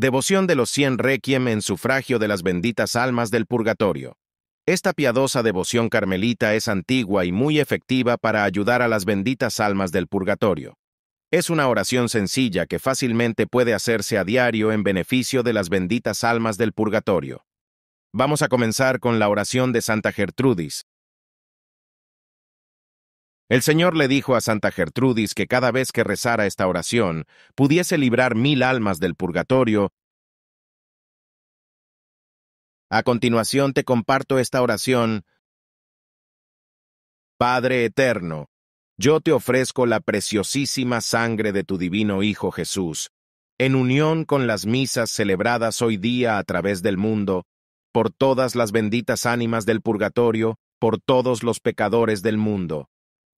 Devoción de los cien requiem en sufragio de las benditas almas del purgatorio. Esta piadosa devoción carmelita es antigua y muy efectiva para ayudar a las benditas almas del purgatorio. Es una oración sencilla que fácilmente puede hacerse a diario en beneficio de las benditas almas del purgatorio. Vamos a comenzar con la oración de Santa Gertrudis, el Señor le dijo a Santa Gertrudis que cada vez que rezara esta oración pudiese librar mil almas del purgatorio. A continuación te comparto esta oración. Padre Eterno, yo te ofrezco la preciosísima sangre de tu divino Hijo Jesús, en unión con las misas celebradas hoy día a través del mundo, por todas las benditas ánimas del purgatorio, por todos los pecadores del mundo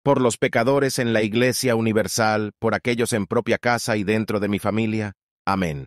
por los pecadores en la Iglesia Universal, por aquellos en propia casa y dentro de mi familia. Amén.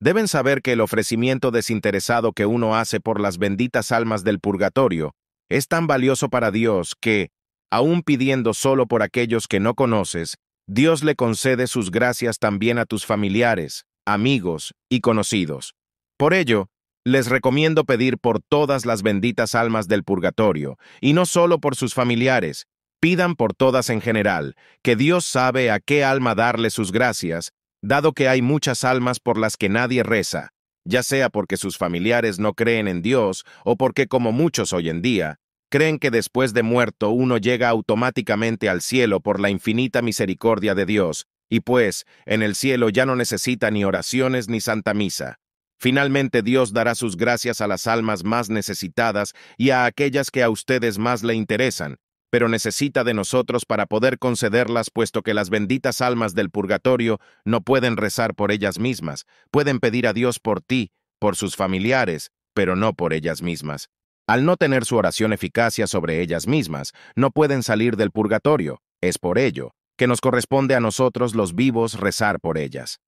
Deben saber que el ofrecimiento desinteresado que uno hace por las benditas almas del purgatorio es tan valioso para Dios que, aun pidiendo solo por aquellos que no conoces, Dios le concede sus gracias también a tus familiares, amigos y conocidos. Por ello, les recomiendo pedir por todas las benditas almas del purgatorio, y no solo por sus familiares, Pidan por todas en general, que Dios sabe a qué alma darle sus gracias, dado que hay muchas almas por las que nadie reza, ya sea porque sus familiares no creen en Dios o porque, como muchos hoy en día, creen que después de muerto uno llega automáticamente al cielo por la infinita misericordia de Dios, y pues, en el cielo ya no necesita ni oraciones ni santa misa. Finalmente Dios dará sus gracias a las almas más necesitadas y a aquellas que a ustedes más le interesan, pero necesita de nosotros para poder concederlas, puesto que las benditas almas del purgatorio no pueden rezar por ellas mismas, pueden pedir a Dios por ti, por sus familiares, pero no por ellas mismas. Al no tener su oración eficacia sobre ellas mismas, no pueden salir del purgatorio. Es por ello que nos corresponde a nosotros los vivos rezar por ellas.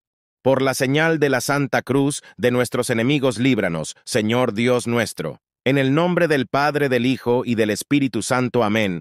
Por la señal de la Santa Cruz, de nuestros enemigos líbranos, Señor Dios nuestro. En el nombre del Padre, del Hijo y del Espíritu Santo. Amén.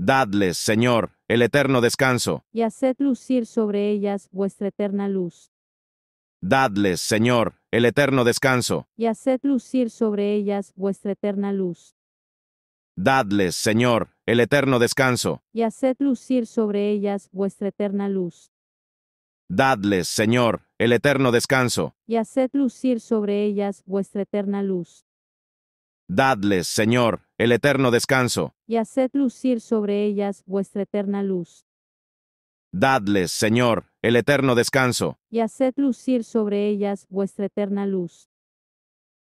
Dadles, Señor, el eterno descanso. Y haced lucir sobre ellas vuestra eterna luz. Dadles, Señor, el eterno descanso. Y haced lucir sobre ellas vuestra eterna luz. Dadles, Señor, el eterno descanso. Y haced lucir sobre ellas vuestra eterna luz. Dadles, Señor, el eterno descanso. Y haced lucir sobre ellas vuestra eterna luz. Dadles, Señor, el eterno descanso. Y haced lucir sobre ellas vuestra eterna luz. Dadles, Señor, el eterno descanso. Y haced lucir sobre ellas vuestra eterna luz.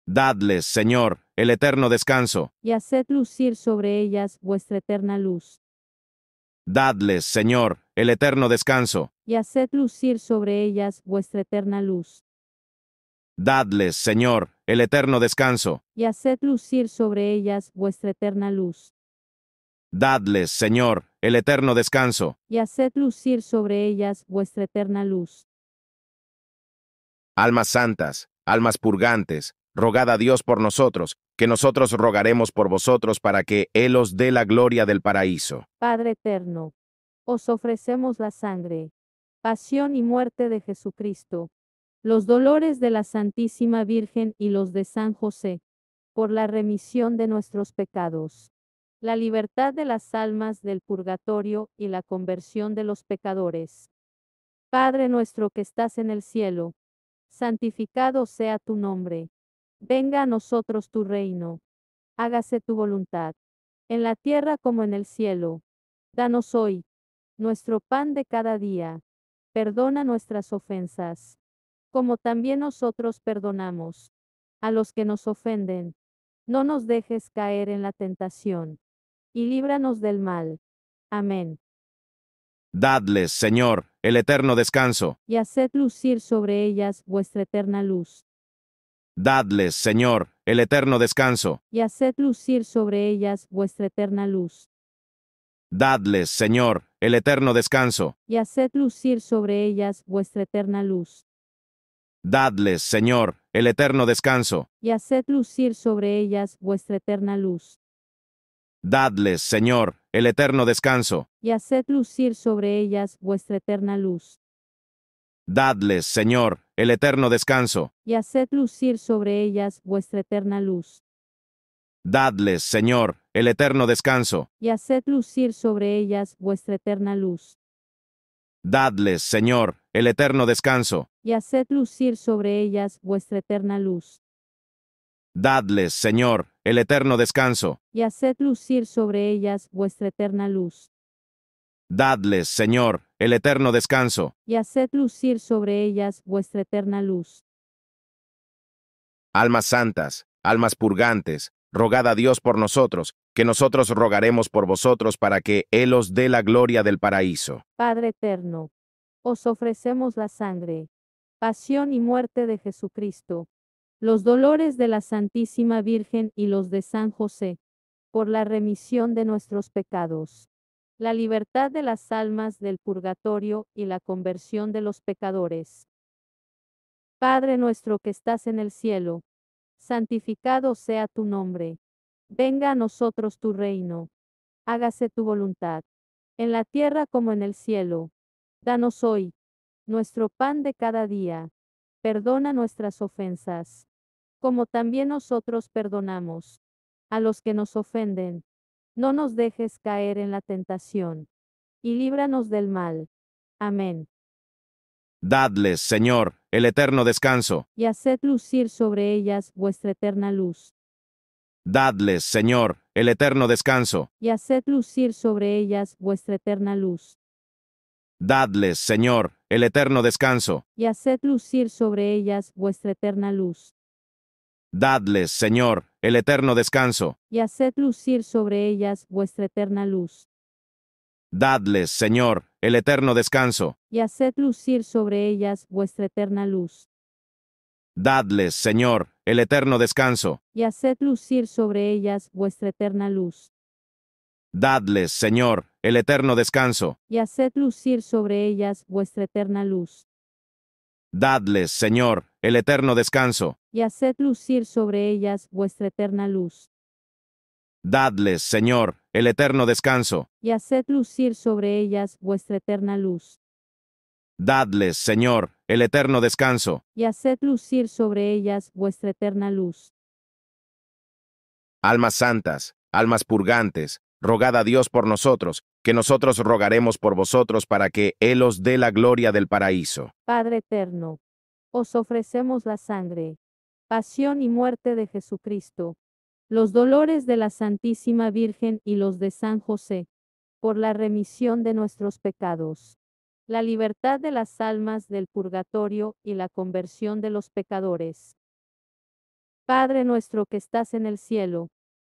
Dadles, Señor, el eterno descanso. Y haced lucir sobre ellas vuestra eterna luz. Dadles, Señor, el eterno descanso. Y haced lucir sobre ellas vuestra eterna luz. Dadles, Señor, el eterno descanso. Y haced lucir sobre ellas vuestra eterna luz. Dadles, Señor, el eterno descanso. Y haced lucir sobre ellas vuestra eterna luz. Almas santas, almas purgantes, rogad a Dios por nosotros, que nosotros rogaremos por vosotros para que Él os dé la gloria del paraíso. Padre eterno, os ofrecemos la sangre, pasión y muerte de Jesucristo los dolores de la Santísima Virgen y los de San José, por la remisión de nuestros pecados, la libertad de las almas del purgatorio y la conversión de los pecadores. Padre nuestro que estás en el cielo, santificado sea tu nombre. Venga a nosotros tu reino. Hágase tu voluntad, en la tierra como en el cielo. Danos hoy nuestro pan de cada día. Perdona nuestras ofensas como también nosotros perdonamos a los que nos ofenden. No nos dejes caer en la tentación, y líbranos del mal. Amén. Dadles, Señor, el eterno descanso, y haced lucir sobre ellas vuestra eterna luz. Dadles, Señor, el eterno descanso, y haced lucir sobre ellas vuestra eterna luz. Dadles, Señor, el eterno descanso, y haced lucir sobre ellas vuestra eterna luz. Dadles, Señor, el eterno descanso. Y haced lucir sobre ellas vuestra eterna luz. Dadles, Señor, el eterno descanso. Y haced lucir sobre ellas vuestra eterna luz. Dadles, Señor, el eterno descanso. Y haced lucir sobre ellas vuestra eterna luz. Dadles, Señor, el eterno descanso. Y haced lucir sobre ellas vuestra eterna luz. Dadles, Señor, el eterno descanso y haced lucir sobre ellas vuestra eterna luz. Dadles, Señor, el eterno descanso. Y haced lucir sobre ellas vuestra eterna luz. Dadles, Señor, el eterno descanso. Y haced lucir sobre ellas vuestra eterna luz. Almas santas, almas purgantes, rogad a Dios por nosotros, que nosotros rogaremos por vosotros para que Él os dé la gloria del paraíso. Padre eterno, os ofrecemos la sangre, pasión y muerte de Jesucristo, los dolores de la Santísima Virgen y los de San José, por la remisión de nuestros pecados, la libertad de las almas del purgatorio y la conversión de los pecadores. Padre nuestro que estás en el cielo, santificado sea tu nombre. Venga a nosotros tu reino. Hágase tu voluntad, en la tierra como en el cielo. Danos hoy nuestro pan de cada día. Perdona nuestras ofensas, como también nosotros perdonamos a los que nos ofenden. No nos dejes caer en la tentación, y líbranos del mal. Amén. Dadles, Señor, el eterno descanso. Y haced lucir sobre ellas vuestra eterna luz. Dadles, Señor, el eterno descanso. Y haced lucir sobre ellas vuestra eterna luz. Dadles, Señor, el eterno descanso. Y haced lucir sobre ellas vuestra eterna luz. Dadles, Señor, el eterno descanso. Y haced lucir sobre ellas vuestra eterna luz. Dadles, Señor, el eterno descanso. Y haced lucir sobre ellas vuestra eterna luz. Dadles, Señor, el eterno descanso. Y haced lucir sobre ellas vuestra eterna luz. Dadles, Señor, el eterno descanso. Y haced lucir sobre ellas vuestra eterna luz. Dadles, Señor, el eterno descanso. Y haced lucir sobre ellas vuestra eterna luz. Dadles, Señor, el eterno descanso. Y haced lucir sobre ellas vuestra eterna luz. Dadles, Señor, el eterno descanso. Y haced lucir sobre ellas vuestra eterna luz. Almas santas, almas purgantes, rogad a Dios por nosotros, que nosotros rogaremos por vosotros para que Él os dé la gloria del paraíso. Padre eterno, os ofrecemos la sangre, pasión y muerte de Jesucristo, los dolores de la Santísima Virgen y los de San José, por la remisión de nuestros pecados, la libertad de las almas del purgatorio y la conversión de los pecadores. Padre nuestro que estás en el cielo,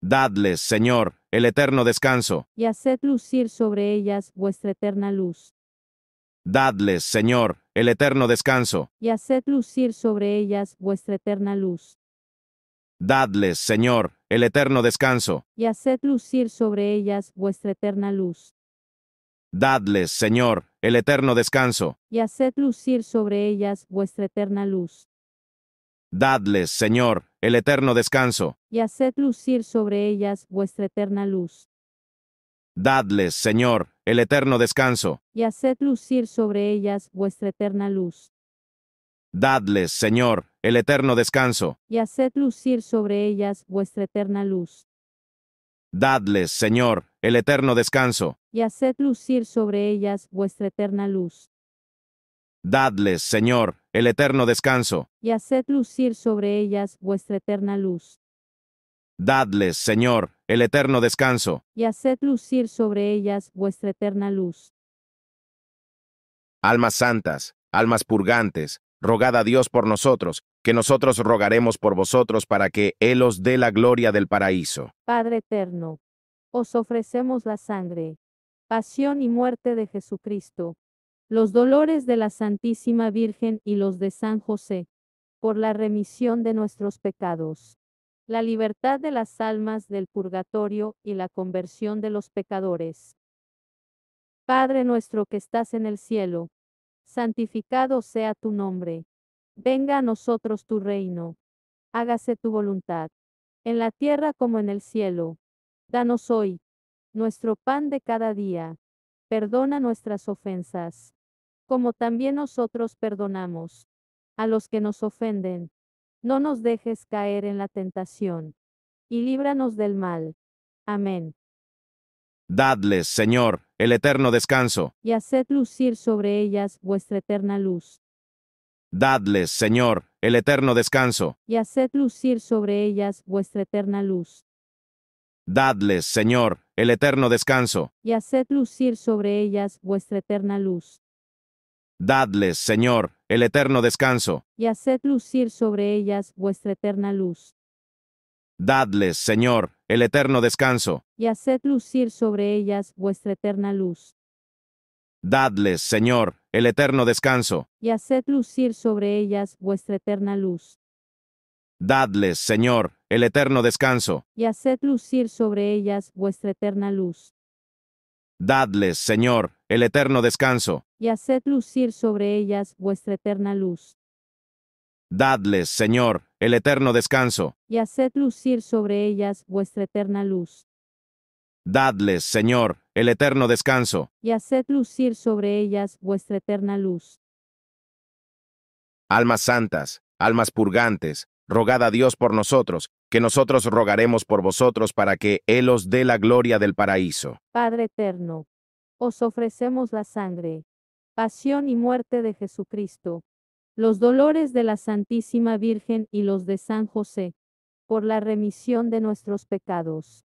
Dadles, Señor, el eterno descanso. Y haced lucir sobre ellas vuestra eterna luz. Dadles, Señor, el eterno descanso. Y haced lucir sobre ellas vuestra eterna luz. Dadles, Señor, el eterno descanso. Y haced lucir sobre ellas vuestra eterna luz. Dadles, Señor, el eterno descanso. Y haced lucir sobre ellas vuestra eterna luz. Dadles, Señor, el eterno descanso. Y haced lucir sobre ellas vuestra eterna luz. Dadles, Señor, el eterno descanso. Y haced lucir sobre ellas vuestra eterna luz. Dadles, Señor, el eterno descanso. Y haced lucir sobre ellas vuestra eterna luz. Dadles, Señor, el eterno descanso. Y haced lucir sobre ellas vuestra eterna luz. Dadles, Señor, el eterno descanso. Y haced lucir sobre ellas vuestra eterna luz. Dadles, Señor, el eterno descanso. Y haced lucir sobre ellas vuestra eterna luz. Almas santas, almas purgantes, rogad a Dios por nosotros, que nosotros rogaremos por vosotros para que Él os dé la gloria del paraíso. Padre eterno, os ofrecemos la sangre, pasión y muerte de Jesucristo, los dolores de la Santísima Virgen y los de San José, por la remisión de nuestros pecados, la libertad de las almas del purgatorio y la conversión de los pecadores. Padre nuestro que estás en el cielo, santificado sea tu nombre. Venga a nosotros tu reino. Hágase tu voluntad, en la tierra como en el cielo. Danos hoy nuestro pan de cada día. Perdona nuestras ofensas como también nosotros perdonamos a los que nos ofenden. No nos dejes caer en la tentación, y líbranos del mal. Amén. Dadles, Señor, el eterno descanso, y haced lucir sobre ellas vuestra eterna luz. Dadles, Señor, el eterno descanso, y haced lucir sobre ellas vuestra eterna luz. Dadles, Señor, el eterno descanso, y haced lucir sobre ellas vuestra eterna luz. Dadles, Señor, el eterno descanso. Y haced lucir sobre ellas vuestra eterna luz. Dadles, Señor, el eterno descanso. Y haced lucir sobre ellas vuestra eterna luz. Dadles, Señor, el eterno descanso. Y haced lucir sobre ellas vuestra eterna luz. Dadles, Señor, el eterno descanso. Y haced lucir sobre ellas vuestra eterna luz. Dadles, Señor, el eterno descanso y haced lucir sobre ellas vuestra eterna luz. Dadles, Señor, el eterno descanso. Y haced lucir sobre ellas vuestra eterna luz. Dadles, Señor, el eterno descanso. Y haced lucir sobre ellas vuestra eterna luz. Almas santas, almas purgantes, rogad a Dios por nosotros, que nosotros rogaremos por vosotros para que Él os dé la gloria del paraíso. Padre eterno, os ofrecemos la sangre, pasión y muerte de Jesucristo, los dolores de la Santísima Virgen y los de San José, por la remisión de nuestros pecados,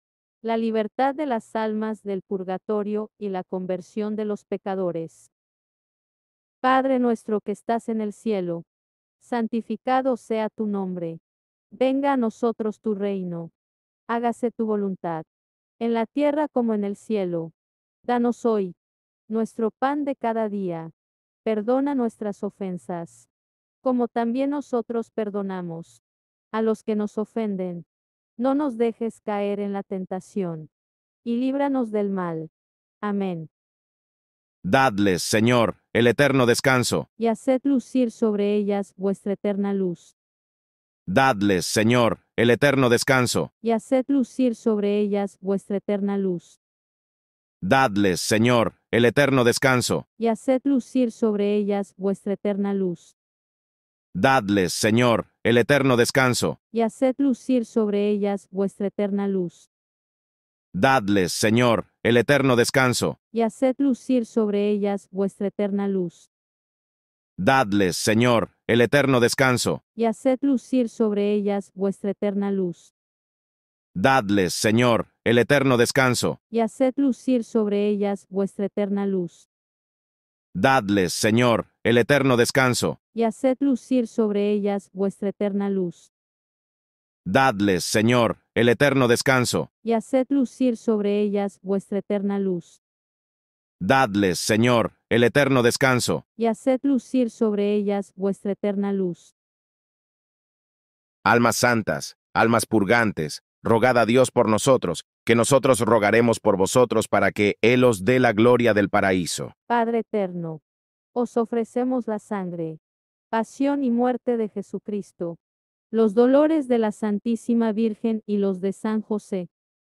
la libertad de las almas del purgatorio y la conversión de los pecadores. Padre nuestro que estás en el cielo, santificado sea tu nombre. Venga a nosotros tu reino. Hágase tu voluntad, en la tierra como en el cielo. Danos hoy nuestro pan de cada día. Perdona nuestras ofensas, como también nosotros perdonamos a los que nos ofenden. No nos dejes caer en la tentación, y líbranos del mal. Amén. Dadles, Señor, el eterno descanso. Y haced lucir sobre ellas vuestra eterna luz. Dadles, Señor, el eterno descanso. Y haced lucir sobre ellas vuestra eterna luz. Dadles, Señor, el eterno descanso. Y haced lucir sobre ellas vuestra eterna luz. Dadles, Señor, el eterno descanso. Y haced lucir sobre ellas vuestra eterna luz. Dadles, Señor, el eterno descanso. Y haced lucir sobre ellas vuestra eterna luz. Dadles, Señor, el eterno descanso. Y haced lucir sobre ellas vuestra eterna luz. Dadles, Señor, el eterno descanso. Y haced lucir sobre ellas vuestra eterna luz. Dadles, Señor, el eterno descanso. Y haced lucir sobre ellas vuestra eterna luz. Dadles, Señor, el eterno descanso. Y haced lucir sobre ellas vuestra eterna luz. Dadles, Señor, el eterno descanso. Y haced lucir sobre ellas vuestra eterna luz. Almas santas, almas purgantes, rogad a Dios por nosotros, que nosotros rogaremos por vosotros para que Él os dé la gloria del paraíso. Padre eterno, os ofrecemos la sangre, pasión y muerte de Jesucristo, los dolores de la Santísima Virgen y los de San José,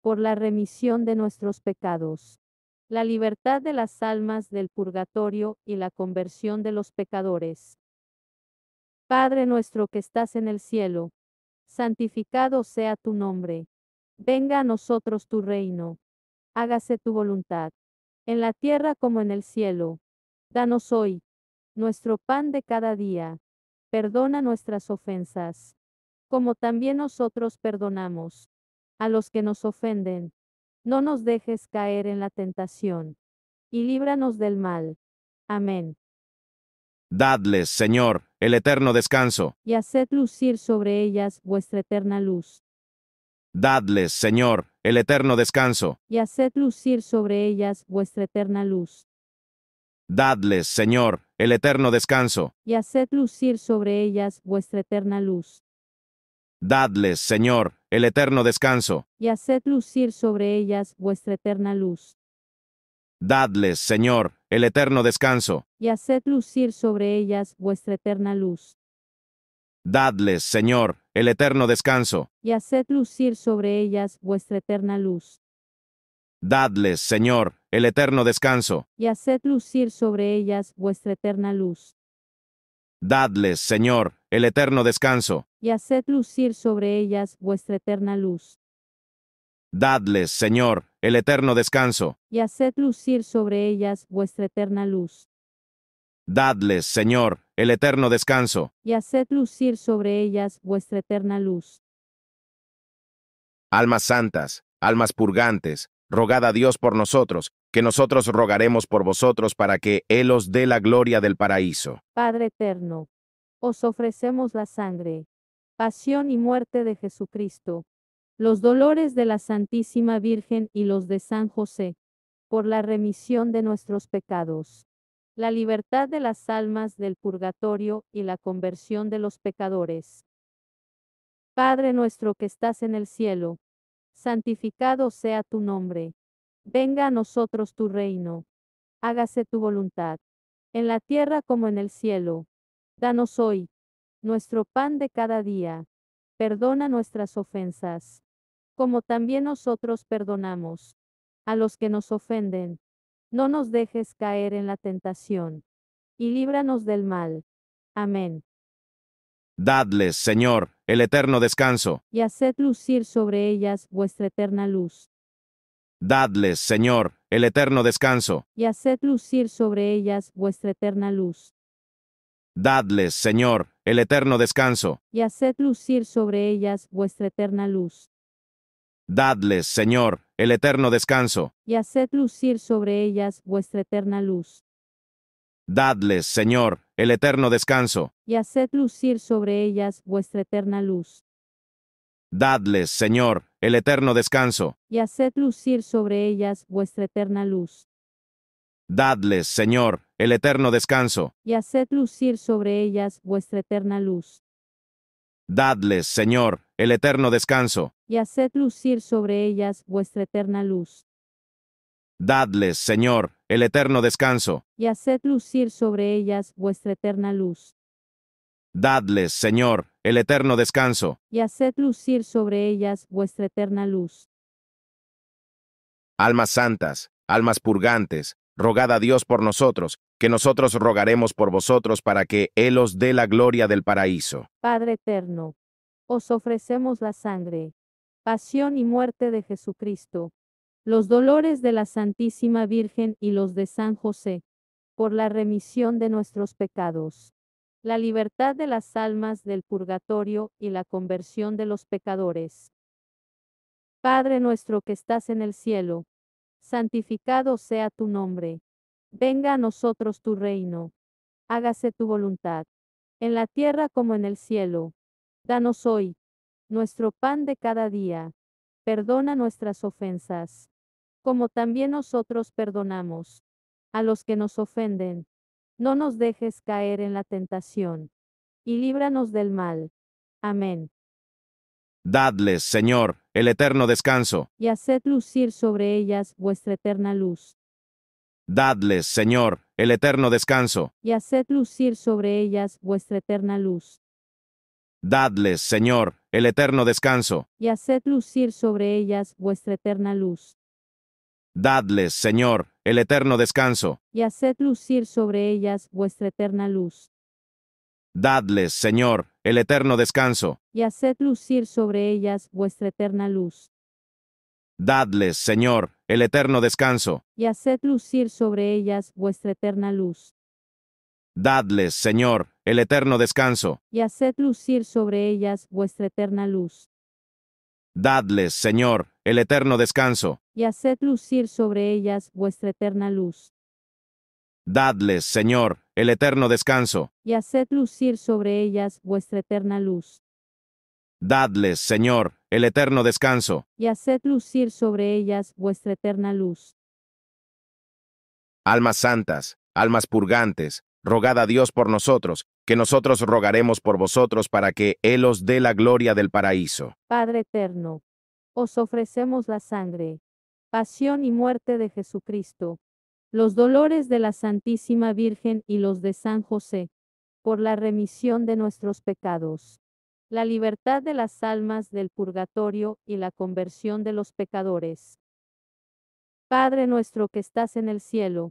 por la remisión de nuestros pecados, la libertad de las almas del purgatorio y la conversión de los pecadores. Padre nuestro que estás en el cielo, santificado sea tu nombre Venga a nosotros tu reino. Hágase tu voluntad, en la tierra como en el cielo. Danos hoy nuestro pan de cada día. Perdona nuestras ofensas, como también nosotros perdonamos a los que nos ofenden. No nos dejes caer en la tentación, y líbranos del mal. Amén. Dadles, Señor, el eterno descanso, y haced lucir sobre ellas vuestra eterna luz Dadles, Señor, el eterno descanso. Y haced lucir sobre ellas vuestra eterna luz. Dadles, Señor, el eterno descanso. Y haced lucir sobre ellas vuestra eterna luz. Dadles, Señor, el eterno descanso. Y haced lucir sobre ellas vuestra eterna luz. Dadles, Señor, el eterno descanso. Y haced lucir sobre ellas vuestra eterna luz. Dadles, Señor, el eterno descanso. Y haced lucir sobre ellas vuestra eterna luz. Dadles, Señor, el eterno descanso. Y haced lucir sobre ellas vuestra eterna luz. Dadles, Señor, el eterno descanso. Y haced lucir sobre ellas vuestra eterna luz. Dadles, Señor, el eterno descanso. Y haced lucir sobre ellas vuestra eterna luz. Dadles, Señor, el eterno descanso. Y haced lucir sobre ellas vuestra eterna luz. Almas santas, almas purgantes, rogad a Dios por nosotros, que nosotros rogaremos por vosotros para que Él os dé la gloria del paraíso. Padre eterno, os ofrecemos la sangre, pasión y muerte de Jesucristo, los dolores de la Santísima Virgen y los de San José, por la remisión de nuestros pecados la libertad de las almas del purgatorio y la conversión de los pecadores. Padre nuestro que estás en el cielo, santificado sea tu nombre. Venga a nosotros tu reino. Hágase tu voluntad, en la tierra como en el cielo. Danos hoy nuestro pan de cada día. Perdona nuestras ofensas, como también nosotros perdonamos a los que nos ofenden no nos dejes caer en la tentación, y líbranos del mal. Amén. Dadles, Señor, el eterno descanso, y haced lucir sobre ellas vuestra eterna luz. Dadles, Señor, el eterno descanso, y haced lucir sobre ellas vuestra eterna luz. Dadles, Señor, el eterno descanso, y haced lucir sobre ellas vuestra eterna luz. Dadles, Señor, el eterno descanso. Y haced lucir sobre ellas vuestra eterna luz. Dadles, Señor, el eterno descanso. Y haced lucir sobre ellas vuestra eterna luz. Dadles, Señor, el eterno descanso. Y haced lucir sobre ellas vuestra eterna luz. Dadles, Señor, el eterno descanso. Y haced lucir sobre ellas vuestra eterna luz. Dadles, Señor, el eterno descanso. Y haced lucir sobre ellas vuestra eterna luz. Dadles, Señor, el eterno descanso. Y haced lucir sobre ellas vuestra eterna luz. Dadles, Señor, el eterno descanso. Y haced lucir sobre ellas vuestra eterna luz. Almas santas, almas purgantes, rogad a Dios por nosotros, que nosotros rogaremos por vosotros para que Él os dé la gloria del paraíso. Padre eterno, os ofrecemos la sangre, pasión y muerte de Jesucristo, los dolores de la Santísima Virgen y los de San José, por la remisión de nuestros pecados, la libertad de las almas del purgatorio y la conversión de los pecadores. Padre nuestro que estás en el cielo, santificado sea tu nombre. Venga a nosotros tu reino. Hágase tu voluntad, en la tierra como en el cielo. Danos hoy nuestro pan de cada día. Perdona nuestras ofensas, como también nosotros perdonamos a los que nos ofenden. No nos dejes caer en la tentación, y líbranos del mal. Amén. Dadles, Señor, el eterno descanso. Y haced lucir sobre ellas vuestra eterna luz. Dadles, Señor, el eterno descanso. Y haced lucir sobre ellas vuestra eterna luz. Dadles, Señor, el eterno descanso. Y haced lucir sobre ellas vuestra eterna luz. Dadles, Señor, el eterno descanso. Y haced lucir sobre ellas vuestra eterna luz. Dadles, Señor, el eterno descanso. Y haced lucir sobre ellas vuestra eterna luz. Dadles, Señor, el eterno descanso. Y haced lucir sobre ellas vuestra eterna luz. Dadles, Señor, el eterno descanso. Y haced lucir sobre ellas vuestra eterna luz. Dadles, Señor, el eterno descanso. Y haced lucir sobre ellas vuestra eterna luz. Dadles, Señor, el eterno descanso. Y haced lucir sobre ellas vuestra eterna luz. Dadles, Señor, el eterno descanso. Y haced lucir sobre ellas vuestra eterna luz. Almas santas, almas purgantes, rogad a Dios por nosotros, que nosotros rogaremos por vosotros para que Él os dé la gloria del paraíso. Padre eterno, os ofrecemos la sangre, pasión y muerte de Jesucristo, los dolores de la Santísima Virgen y los de San José, por la remisión de nuestros pecados, la libertad de las almas del purgatorio y la conversión de los pecadores. Padre nuestro que estás en el cielo,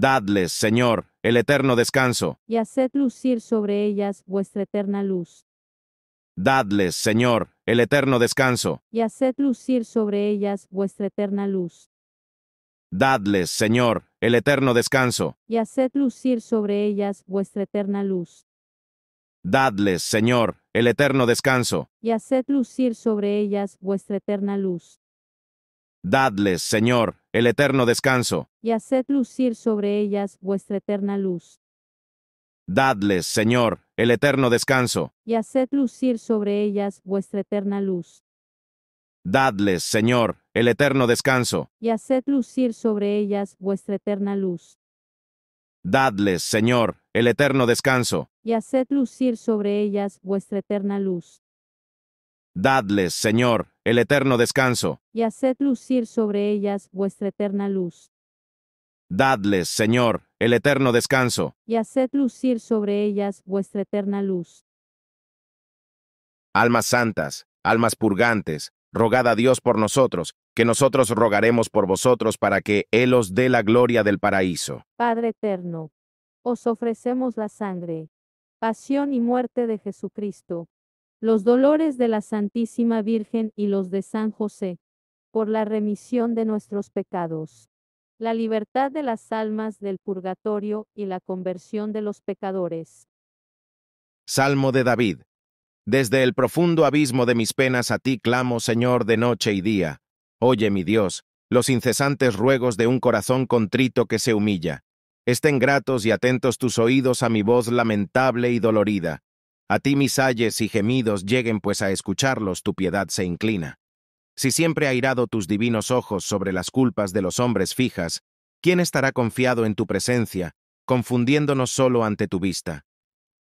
Dadles, Señor, el eterno descanso. Y haced lucir sobre ellas vuestra eterna luz. Dadles, Señor, el eterno descanso. Y haced lucir sobre ellas vuestra eterna luz. Dadles, Señor, el eterno descanso. Y haced lucir sobre ellas vuestra eterna luz. Dadles, Señor, el eterno descanso. Y haced lucir sobre ellas vuestra eterna luz. Dadles, Señor, el eterno descanso. Y haced lucir sobre ellas vuestra eterna luz. Dadles, Señor, el eterno descanso. Y haced lucir sobre ellas vuestra eterna luz. Dadles, Señor, el eterno descanso. Y haced lucir sobre ellas vuestra eterna luz. Dadles, Señor, el eterno descanso. Y haced lucir sobre ellas vuestra eterna luz. Dadles, Señor, el eterno descanso. Y haced lucir sobre ellas vuestra eterna luz. Dadles, Señor, el eterno descanso. Y haced lucir sobre ellas vuestra eterna luz. Almas santas, almas purgantes, rogad a Dios por nosotros, que nosotros rogaremos por vosotros para que Él os dé la gloria del paraíso. Padre eterno, os ofrecemos la sangre, pasión y muerte de Jesucristo los dolores de la Santísima Virgen y los de San José, por la remisión de nuestros pecados, la libertad de las almas del purgatorio y la conversión de los pecadores. Salmo de David. Desde el profundo abismo de mis penas a ti clamo, Señor, de noche y día. Oye, mi Dios, los incesantes ruegos de un corazón contrito que se humilla. Estén gratos y atentos tus oídos a mi voz lamentable y dolorida. A ti mis ayes y gemidos lleguen, pues a escucharlos tu piedad se inclina. Si siempre ha irado tus divinos ojos sobre las culpas de los hombres fijas, ¿quién estará confiado en tu presencia, confundiéndonos solo ante tu vista?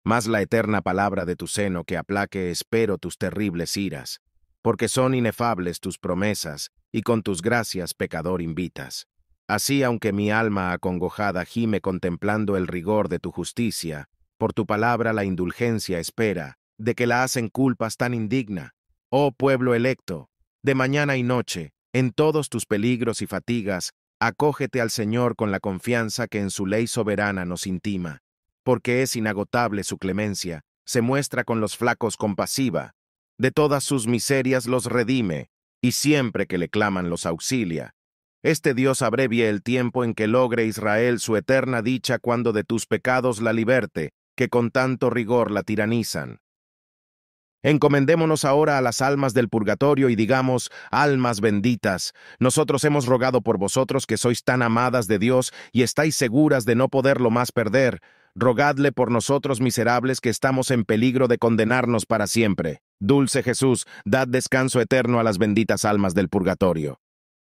Más la eterna palabra de tu seno que aplaque espero tus terribles iras, porque son inefables tus promesas, y con tus gracias pecador invitas. Así aunque mi alma acongojada gime contemplando el rigor de tu justicia, por tu palabra la indulgencia espera, de que la hacen culpas tan indigna. Oh pueblo electo, de mañana y noche, en todos tus peligros y fatigas, acógete al Señor con la confianza que en su ley soberana nos intima, porque es inagotable su clemencia, se muestra con los flacos compasiva, de todas sus miserias los redime, y siempre que le claman los auxilia. Este Dios abrevia el tiempo en que logre Israel su eterna dicha cuando de tus pecados la liberte, que con tanto rigor la tiranizan. Encomendémonos ahora a las almas del purgatorio y digamos, almas benditas, nosotros hemos rogado por vosotros que sois tan amadas de Dios y estáis seguras de no poderlo más perder, rogadle por nosotros miserables que estamos en peligro de condenarnos para siempre. Dulce Jesús, dad descanso eterno a las benditas almas del purgatorio.